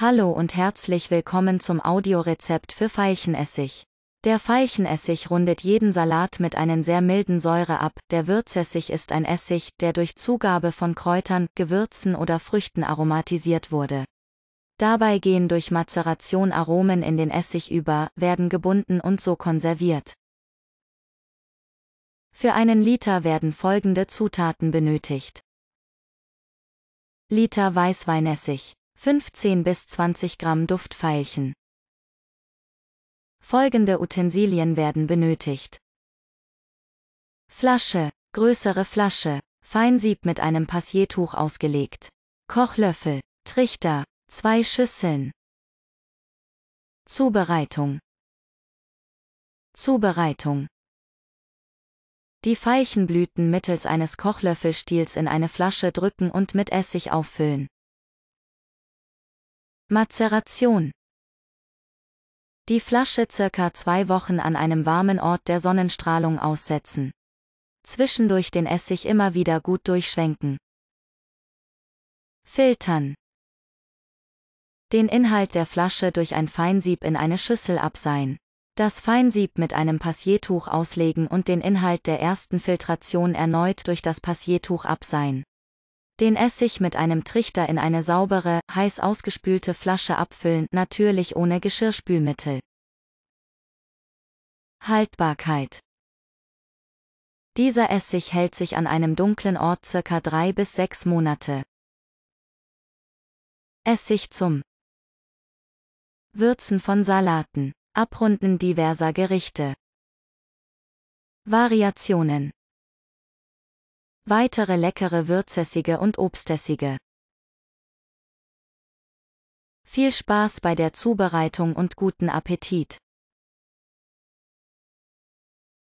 Hallo und herzlich willkommen zum Audiorezept für Veilchenessig. Der Veilchenessig rundet jeden Salat mit einer sehr milden Säure ab, der Würzessig ist ein Essig, der durch Zugabe von Kräutern, Gewürzen oder Früchten aromatisiert wurde. Dabei gehen durch Mazeration Aromen in den Essig über, werden gebunden und so konserviert. Für einen Liter werden folgende Zutaten benötigt. Liter Weißweinessig 15 bis 20 Gramm Duftfeilchen. Folgende Utensilien werden benötigt. Flasche, größere Flasche, Feinsieb mit einem Passiertuch ausgelegt. Kochlöffel, Trichter, zwei Schüsseln. Zubereitung. Zubereitung. Die Feilchenblüten mittels eines Kochlöffelstiels in eine Flasche drücken und mit Essig auffüllen. Mazeration. Die Flasche circa zwei Wochen an einem warmen Ort der Sonnenstrahlung aussetzen. Zwischendurch den Essig immer wieder gut durchschwenken. Filtern. Den Inhalt der Flasche durch ein Feinsieb in eine Schüssel abseihen. Das Feinsieb mit einem Passiertuch auslegen und den Inhalt der ersten Filtration erneut durch das Passiertuch abseihen. Den Essig mit einem Trichter in eine saubere, heiß ausgespülte Flasche abfüllen, natürlich ohne Geschirrspülmittel. Haltbarkeit Dieser Essig hält sich an einem dunklen Ort circa drei bis sechs Monate. Essig zum Würzen von Salaten, Abrunden diverser Gerichte. Variationen Weitere leckere würzessige und obstessige. Viel Spaß bei der Zubereitung und guten Appetit!